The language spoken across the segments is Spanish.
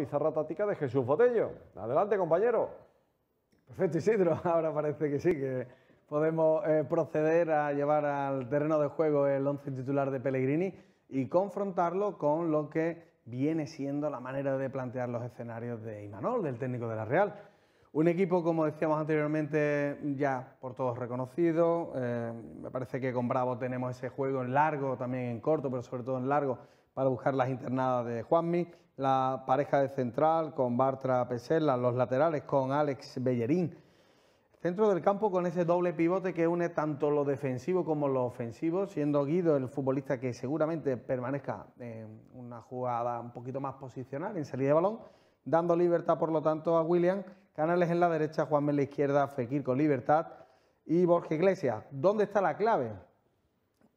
pizarra táctica de Jesús Botello. Adelante, compañero. Perfecto, Isidro. Ahora parece que sí, que podemos eh, proceder a llevar al terreno de juego el once titular de Pellegrini y confrontarlo con lo que viene siendo la manera de plantear los escenarios de Imanol, del técnico de la Real. Un equipo, como decíamos anteriormente, ya por todos reconocido. Eh, me parece que con Bravo tenemos ese juego en largo, también en corto, pero sobre todo en largo, para buscar las internadas de Juanmi, la pareja de central con Bartra Pesella, los laterales con Alex Bellerín. Centro del campo con ese doble pivote que une tanto lo defensivo como lo ofensivo, siendo Guido el futbolista que seguramente permanezca en una jugada un poquito más posicional en salida de balón, dando libertad por lo tanto a William, Canales en la derecha, Juanmi en la izquierda, Fekir con libertad y Borja Iglesias. ¿Dónde está la clave?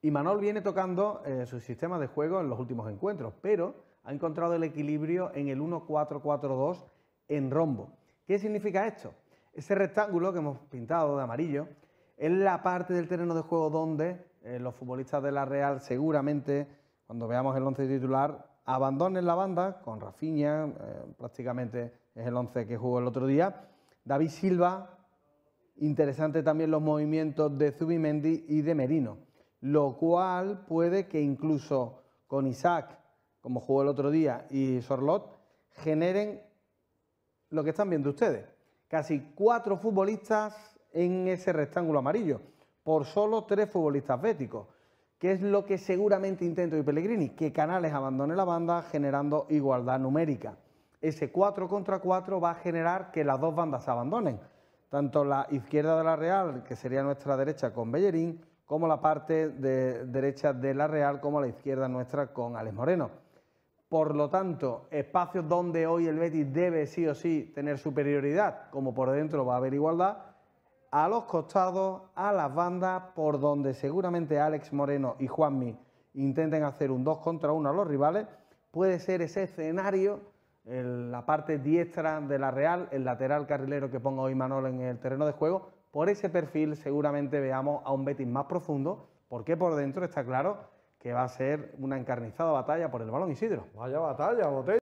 Y Manol viene tocando eh, su sistema de juego en los últimos encuentros, pero ha encontrado el equilibrio en el 1-4-4-2 en rombo. ¿Qué significa esto? Ese rectángulo que hemos pintado de amarillo es la parte del terreno de juego donde eh, los futbolistas de la Real seguramente, cuando veamos el once titular, abandonen la banda con Rafinha, eh, prácticamente es el once que jugó el otro día. David Silva, interesante también los movimientos de Zubimendi y de Merino lo cual puede que incluso con Isaac, como jugó el otro día, y Sorlot, generen lo que están viendo ustedes. Casi cuatro futbolistas en ese rectángulo amarillo, por solo tres futbolistas béticos, que es lo que seguramente intento y Pellegrini, que Canales abandone la banda generando igualdad numérica. Ese 4 contra 4 va a generar que las dos bandas se abandonen, tanto la izquierda de la Real, que sería nuestra derecha con Bellerín, como la parte de derecha de la Real, como la izquierda nuestra con Alex Moreno. Por lo tanto, espacios donde hoy el Betis debe sí o sí tener superioridad, como por dentro va a haber igualdad, a los costados, a las bandas, por donde seguramente Alex Moreno y Juanmi intenten hacer un 2 contra 1 a los rivales, puede ser ese escenario, la parte diestra de la Real, el lateral carrilero que ponga hoy Manolo en el terreno de juego, por ese perfil seguramente veamos a un Betis más profundo, porque por dentro está claro que va a ser una encarnizada batalla por el balón Isidro. Vaya batalla, botella.